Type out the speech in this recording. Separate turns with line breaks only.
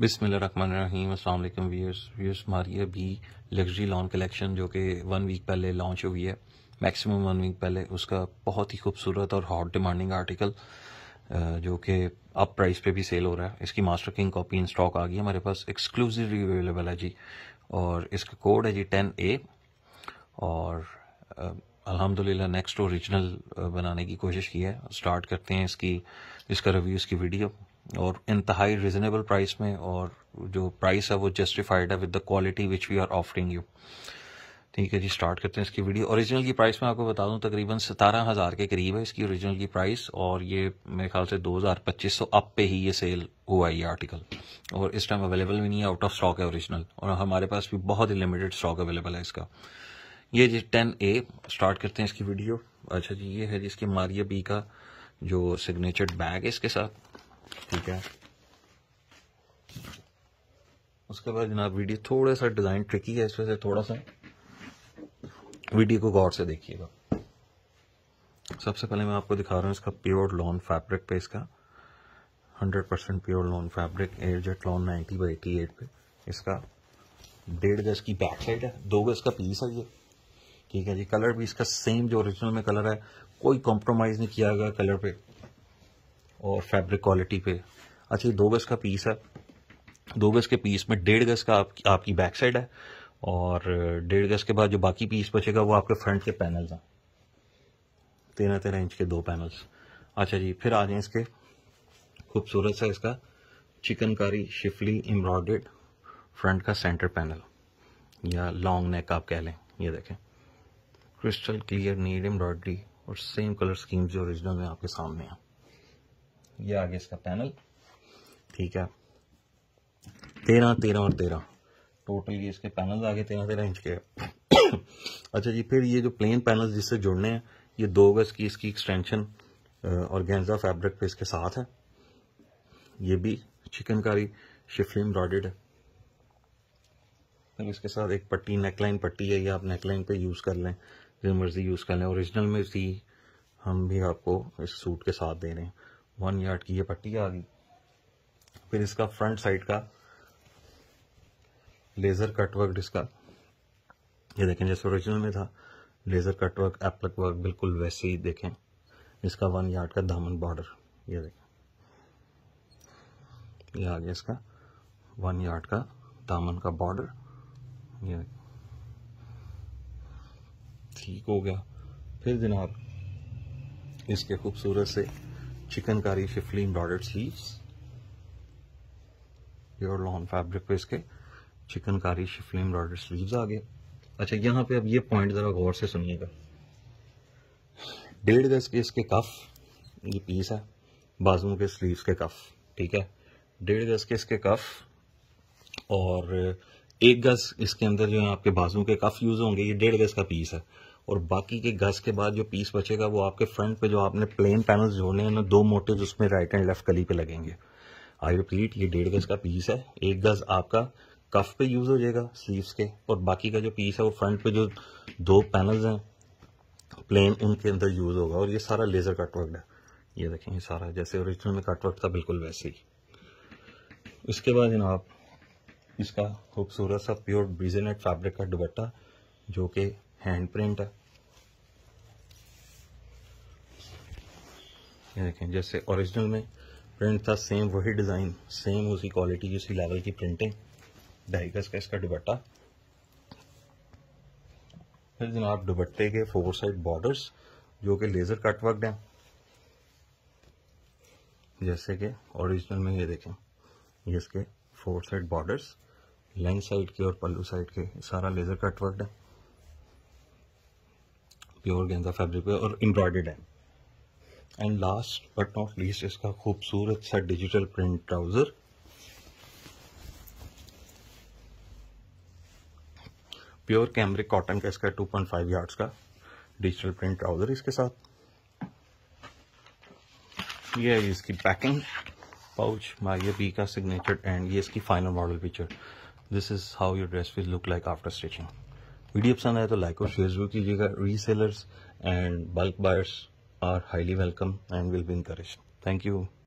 बिसमीम अल्लाम viewers viewers हमारी अभी लग्जरी लॉन कलेक्शन जो कि वन वीक पहले लॉन्च हुई है मैक्सिमम वन वीक पहले उसका बहुत ही खूबसूरत और हॉट डिमांडिंग आर्टिकल जो कि अप प्राइस पे भी सेल हो रहा है इसकी master king copy in stock आ गई है हमारे पास एक्सक्लूसिवली अवेलेबल है जी और इसका कोड है जी टेन ए और अलहमदिल्ला नेक्स्ट औरिजिनल बनाने की कोशिश की है स्टार्ट करते हैं इसकी इसका रिव्यू इसकी वीडियो और इंतहाई रिजनेबल प्राइस में और जो प्राइस है वो जस्टिफाइड है with the quality which we are offering you ठीक है जी स्टार्ट करते हैं इसकी वीडियो ओरिजिनल की प्राइस मैं आपको बता दूं तकरीबन सतारह हज़ार के करीब है इसकी ओरिजिनल की प्राइस और ये मेरे ख्याल से दो हज़ार पच्चीस सौ अप पे ही ये सेल हुआ है ये आर्टिकल और इस टाइम अवेलेबल भी नहीं है आउट ऑफ स्टॉक है ओरिजिनल और हमारे पास भी बहुत ही लिमिटेड स्टॉक अवेलेबल है इसका ये जी टेन ए स्टार्ट करते हैं इसकी वीडियो अच्छा जी ये है जी मारिया बी का जो सिग्नेचर बैग है इसके साथ ठीक है उसके बाद जनाब वीडियो थोड़ा सा डिज़ाइन ट्रिकी है इस वजह से थोड़ा सा वीडियो को गौर से देखिएगा सबसे पहले मैं आपको दिखा रहा हूँ इसका प्योर लॉन फैब्रिक पे इसका 100 percent pure lawn fabric air jet lawn ninety by eighty पे इसका डेढ़ गज की बैक साइड है दो गज का पीस है ये ठीक है जी कलर भी इसका सेम जो ओरिजिनल में कलर है कोई कॉम्प्रोमाइज़ नहीं किया गया कलर पे और फैब्रिक क्वालिटी पे अच्छा ये दो गज़ का पीस है दो गज़ के पीस में डेढ़ गज़ का आप, आपकी बैक साइड है और डेढ़ गज़ के बाद जो बाकी पीस बचेगा वो आपके फ्रंट के पैनल्स हैं तेरह तेरह इंच के दो पैनल्स अच्छा जी फिर आ जाए इसके खूबसूरत सा इसका चिकनकारी शिफली एम्ब्रॉयड फ्रंट का सेंटर पैनल या लॉन्ग नेक आप कह लें ये देखें क्रिस्टल क्लियर नीड एम्ब्रॉयडरी और सेम कलर स्कीम जो ओरिजिनल में आपके सामने हैं ये आगे इसका पैनल ठीक है तेरह तेरह और तेरह टोटल ये इसके पैनल आगे तेरह तेरह इंच के अच्छा जी फिर ये जो प्लेन पैनल जिससे जुड़ने हैं ये दो गज की इसकी एक्सटेंशन और गेंजा फैब्रिक पे इसके साथ है ये भी चिकनकारी शिफली एम्ब्रॉयडेड है फिर इसके साथ एक पट्टी नेकलाइन पट्टी है ये आप नेकलाइन पे यूज़ कर लें जो मर्ज़ी यूज़ कर लें ओरिजिनल में इसी हम भी आपको इस सूट के साथ दे रहे हैं वन यार्ड की ये पट्टी आ गई फिर इसका फ्रंट साइड का लेज़र कट वर्क इसका ये देखें जैसे ओरिजिनल में था laser cut work applique work बिल्कुल वैसे ही देखें इसका वन यार्ड का दामन बॉर्डर ये देखें ये आ गया इसका वन यार्ड का दामन का बॉर्डर ये ठीक हो गया फिर जनाब इसके खूबसूरत से चिकन कारी shiffling dotted sleeves pure lawn fabric पे इसके चिकन कारी शिफली एम्ब्रॉयडर्ड स्लीव्स आ गए अच्छा यहाँ पे अब ये पॉइंट ज़रा गौर से सुनिएगा डेढ़ गज के इसके कफ ये पीस है बाजुओं के स्लीव्स के कफ ठीक है डेढ़ गज के इसके कफ और एक गज इसके अंदर जो है आपके बाजुओं के कफ यूज़ होंगे ये डेढ़ गज का पीस है और बाकी के घस के बाद जो पीस बचेगा वो आपके फ्रंट पे जो आपने प्लेन पैनल्स जोड़े हैं ना दो मोटिव उसमें राइट एंड लेफ्ट कली पे लगेंगे आई रिपीट ये डेढ़ गज का पीस है एक गज आपका कफ पे यूज हो जाएगा स्लीव्स के और बाकी का जो पीस है वो फ्रंट पे जो दो पैनल्स हैं प्लेन उनके अंदर यूज होगा और ये सारा लेजर कटवर्क है ये देखें ये सारा जैसे ओरिजिनल में कटवर्क था बिल्कुल वैसे ही इसके बाद जनाब इसका खूबसूरत सा प्योर ब्रिजेनेट फैब्रिक का दुबट्टा जो कि हैंड प्रिंट है ये देखें जैसे ओरिजिनल में प्रिंट था सेम वही डिज़ाइन सेम उसी क्वालिटी की उसी लेवल की प्रिंटिंग ढाई गज का इसका दुबट्टा फिर जनाब दुबट्टे के फोर साइड बॉर्डर्स जो कि लेज़र कट वर्क हैं जैसे कि ओरिजिनल में ये देखें ये इसके four side borders length side के और पल्लू साइड के सारा लेज़र कट वर्क है प्योर गेंदा फैब्रिक पे और एम्ब्रॉयडर्ड है and last but not least इसका खूबसूरत सा digital print trouser pure cambric cotton का इसका 2.5 पॉइंट यार्ड्स का डिजिटल प्रिंट ट्राउज़र इसके साथ ये है इसकी पैकिंग पाउच माइ बी का सिग्नेचर एंड ये इसकी final model picture this is how your dress will look like after stitching video पसंद आए तो लाइक और शेयर जरूर कीजिएगा resellers and bulk buyers are highly welcome and will be encourage thank you